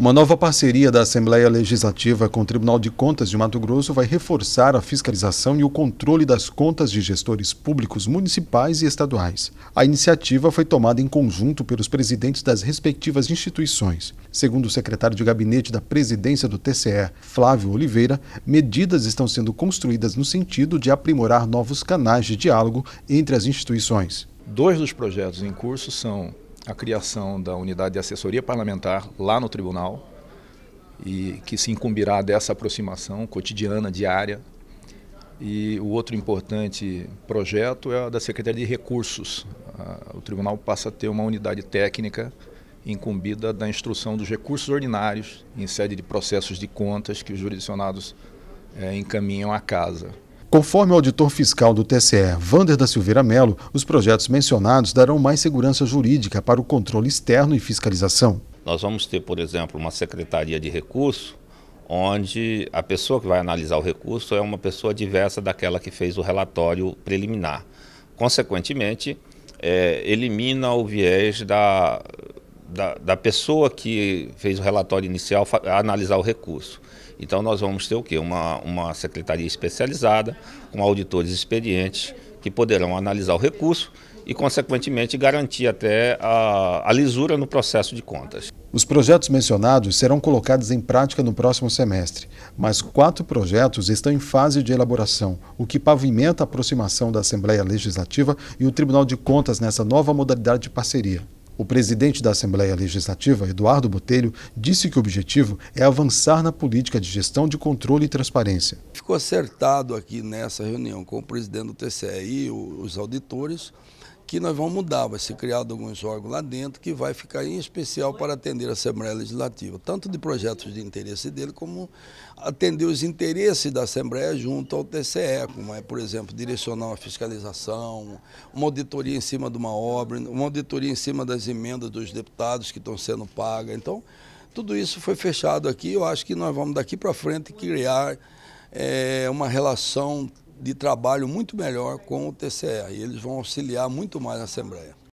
Uma nova parceria da Assembleia Legislativa com o Tribunal de Contas de Mato Grosso vai reforçar a fiscalização e o controle das contas de gestores públicos municipais e estaduais. A iniciativa foi tomada em conjunto pelos presidentes das respectivas instituições. Segundo o secretário de gabinete da presidência do TCE, Flávio Oliveira, medidas estão sendo construídas no sentido de aprimorar novos canais de diálogo entre as instituições. Dois dos projetos em curso são a criação da unidade de assessoria parlamentar lá no tribunal e que se incumbirá dessa aproximação cotidiana, diária. E o outro importante projeto é a da Secretaria de Recursos. O tribunal passa a ter uma unidade técnica incumbida da instrução dos recursos ordinários em sede de processos de contas que os jurisdicionados é, encaminham à casa. Conforme o auditor fiscal do TSE, Vander da Silveira Melo, os projetos mencionados darão mais segurança jurídica para o controle externo e fiscalização. Nós vamos ter, por exemplo, uma secretaria de recurso, onde a pessoa que vai analisar o recurso é uma pessoa diversa daquela que fez o relatório preliminar. Consequentemente, é, elimina o viés da, da, da pessoa que fez o relatório inicial analisar o recurso. Então nós vamos ter o quê? Uma, uma secretaria especializada, com auditores experientes, que poderão analisar o recurso e, consequentemente, garantir até a, a, lisura no processo de contas. Os projetos mencionados serão colocados em prática no próximo semestre, mas quatro projetos estão em fase de elaboração, o que pavimenta a aproximação da Assembleia Legislativa e o Tribunal de Contas nessa nova modalidade de parceria. O presidente da Assembleia Legislativa, Eduardo Botelho, disse que o objetivo é avançar na política de gestão de controle e transparência. Ficou acertado aqui nessa reunião com o presidente do TCE e os auditores que nós vamos mudar, vai ser criado alguns órgãos lá dentro que vai ficar em especial para atender a Assembleia Legislativa, tanto de projetos de interesse dele como atender os interesses da Assembleia junto ao TCE, como é, por exemplo, direcionar uma fiscalização, uma auditoria em cima de uma obra, uma auditoria em cima das emendas dos deputados que estão sendo pagas. Então, tudo isso foi fechado aqui. Eu acho que nós vamos daqui para frente criar é, uma relação de trabalho muito melhor com o TCE. E eles vão auxiliar muito mais a Assembleia.